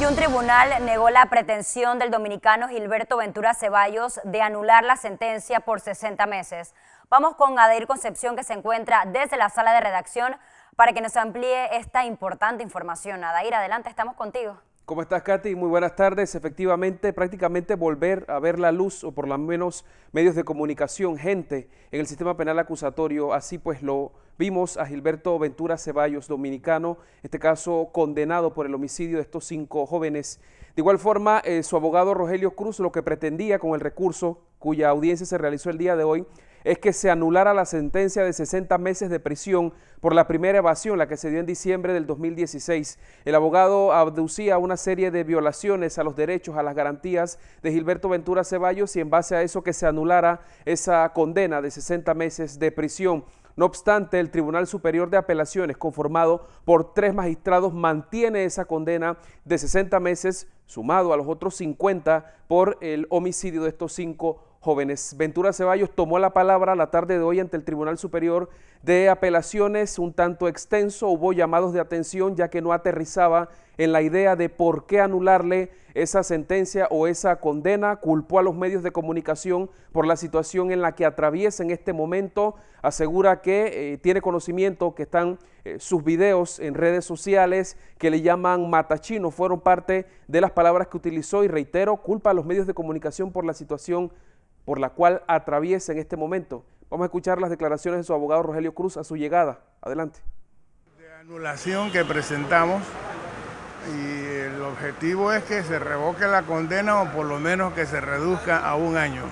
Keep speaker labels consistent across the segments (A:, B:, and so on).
A: y un tribunal negó la pretensión del dominicano Gilberto Ventura Ceballos de anular la sentencia por 60 meses. Vamos con Adair Concepción que se encuentra desde la sala de redacción para que nos amplíe esta importante información. Adair, adelante, estamos contigo. ¿Cómo estás, Katy? Muy buenas tardes. Efectivamente, prácticamente volver a ver la luz, o por lo menos medios de comunicación, gente en el sistema penal acusatorio. Así pues lo vimos a Gilberto Ventura Ceballos, dominicano, en este caso condenado por el homicidio de estos cinco jóvenes. De igual forma, eh, su abogado Rogelio Cruz lo que pretendía con el recurso, cuya audiencia se realizó el día de hoy, es que se anulara la sentencia de 60 meses de prisión por la primera evasión, la que se dio en diciembre del 2016. El abogado abducía una serie de violaciones a los derechos, a las garantías de Gilberto Ventura Ceballos y en base a eso que se anulara esa condena de 60 meses de prisión. No obstante, el Tribunal Superior de Apelaciones, conformado por tres magistrados, mantiene esa condena de 60 meses, sumado a los otros 50 por el homicidio de estos cinco jóvenes. Ventura Ceballos tomó la palabra la tarde de hoy ante el Tribunal Superior de Apelaciones un tanto extenso. Hubo llamados de atención ya que no aterrizaba en la idea de por qué anularle esa sentencia o esa condena. Culpó a los medios de comunicación por la situación en la que atraviesa en este momento. Asegura que eh, tiene conocimiento que están eh, sus videos en redes sociales que le llaman matachino. Fueron parte de las palabras que utilizó y reitero, culpa a los medios de comunicación por la situación por la cual atraviesa en este momento. Vamos a escuchar las declaraciones de su abogado Rogelio Cruz a su llegada. Adelante. De anulación que presentamos y el objetivo es que se revoque la condena o por lo menos que se reduzca a un año.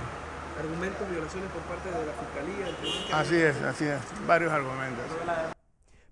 A: Argumentos, violaciones por parte de la Fiscalía. Así es, así es, varios argumentos.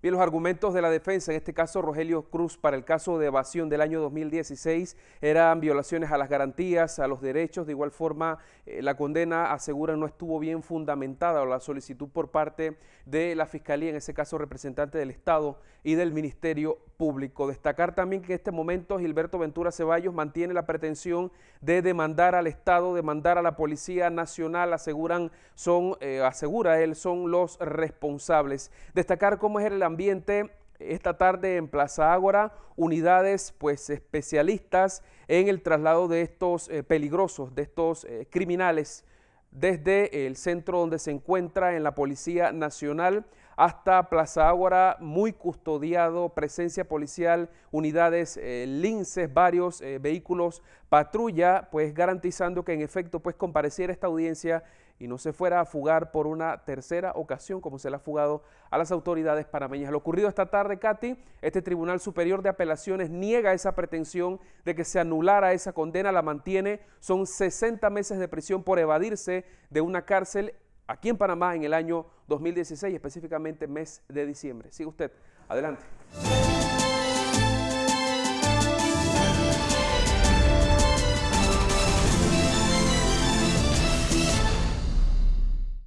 A: Bien, los argumentos de la defensa, en este caso Rogelio Cruz, para el caso de evasión del año 2016, eran violaciones a las garantías, a los derechos. De igual forma, eh, la condena asegura no estuvo bien fundamentada o la solicitud por parte de la Fiscalía, en ese caso representante del Estado y del Ministerio público. Destacar también que en este momento Gilberto Ventura Ceballos mantiene la pretensión de demandar al Estado, demandar a la Policía Nacional, aseguran, son, eh, asegura él, son los responsables. Destacar cómo es el ambiente esta tarde en Plaza Ágora, unidades pues especialistas en el traslado de estos eh, peligrosos, de estos eh, criminales desde el centro donde se encuentra en la Policía Nacional hasta Plaza Ágora, muy custodiado, presencia policial, unidades eh, linces, varios eh, vehículos patrulla, pues garantizando que en efecto pues compareciera esta audiencia y no se fuera a fugar por una tercera ocasión como se le ha fugado a las autoridades panameñas. Lo ocurrido esta tarde, Katy, este Tribunal Superior de Apelaciones niega esa pretensión de que se anulara esa condena, la mantiene, son 60 meses de prisión por evadirse de una cárcel aquí en Panamá en el año 2016, específicamente mes de diciembre. Sigue usted, adelante.